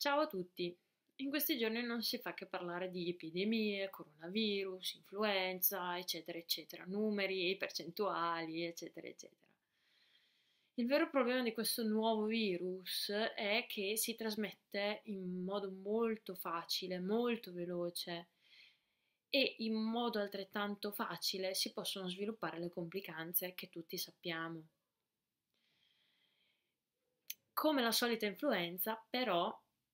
Ciao a tutti! In questi giorni non si fa che parlare di epidemie, coronavirus, influenza, eccetera, eccetera, numeri, percentuali, eccetera, eccetera. Il vero problema di questo nuovo virus è che si trasmette in modo molto facile, molto veloce e in modo altrettanto facile si possono sviluppare le complicanze che tutti sappiamo. Come la solita influenza, però,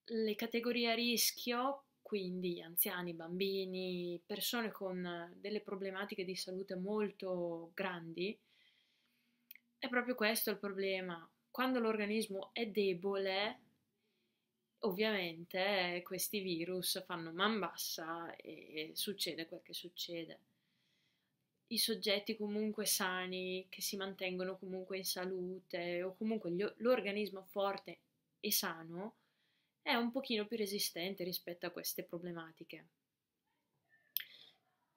le categorie a rischio, quindi anziani, bambini, persone con eh, delle problematiche di salute molto grandi, è proprio questo il problema. Quando l'organismo è debole, ovviamente eh, questi virus fanno man bassa e succede quel che succede. I soggetti comunque sani, che si mantengono comunque in salute o comunque l'organismo forte e sano, è un pochino più resistente rispetto a queste problematiche.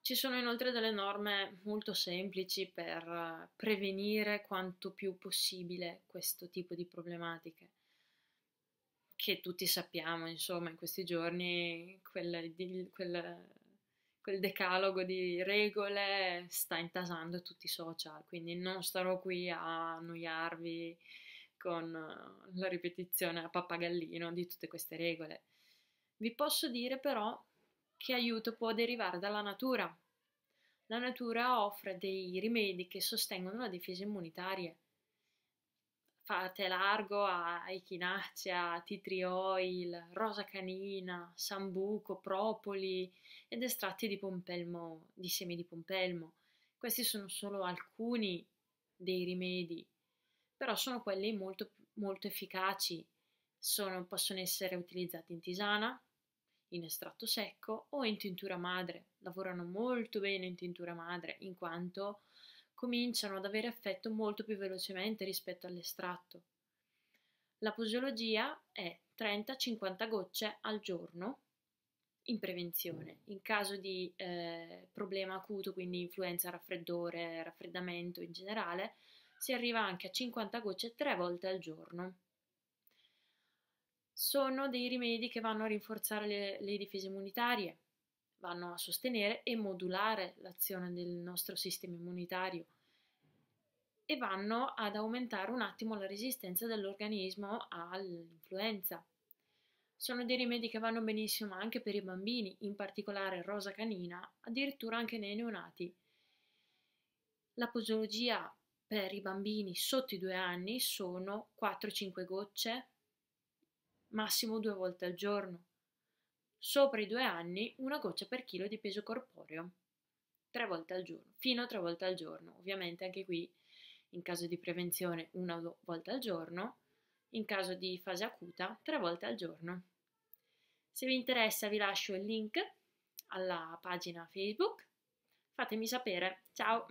Ci sono inoltre delle norme molto semplici per eh, prevenire quanto più possibile questo tipo di problematiche, che tutti sappiamo, insomma, in questi giorni quel, quel, quel decalogo di regole sta intasando tutti i social, quindi non starò qui a annoiarvi con eh, la ripetizione a pappagallino di tutte queste regole. Vi posso dire però che aiuto può derivare dalla natura. La natura offre dei rimedi che sostengono la difesa immunitaria. Fate largo a echinacea, tea tree oil, rosa canina, sambuco, propoli ed estratti di pompelmo, di semi di pompelmo. Questi sono solo alcuni dei rimedi però sono quelli molto, molto efficaci. Sono, possono essere utilizzati in tisana, in estratto secco o in tintura madre. Lavorano molto bene in tintura madre in quanto cominciano ad avere effetto molto più velocemente rispetto all'estratto. La posologia è 30-50 gocce al giorno in prevenzione. In caso di eh, problema acuto, quindi influenza, raffreddore, raffreddamento in generale, si arriva anche a 50 gocce tre volte al giorno. Sono dei rimedi che vanno a rinforzare le, le difese immunitarie, vanno a sostenere e modulare l'azione del nostro sistema immunitario e vanno ad aumentare un attimo la resistenza dell'organismo all'influenza. Sono dei rimedi che vanno benissimo anche per i bambini, in particolare rosa canina, addirittura anche nei neonati. La posologia per i bambini sotto i due anni sono 4-5 gocce, massimo due volte al giorno. Sopra i due anni una goccia per chilo di peso corporeo, tre volte al giorno, fino a tre volte al giorno. Ovviamente anche qui, in caso di prevenzione, una volta al giorno, in caso di fase acuta, tre volte al giorno. Se vi interessa vi lascio il link alla pagina Facebook. Fatemi sapere. Ciao!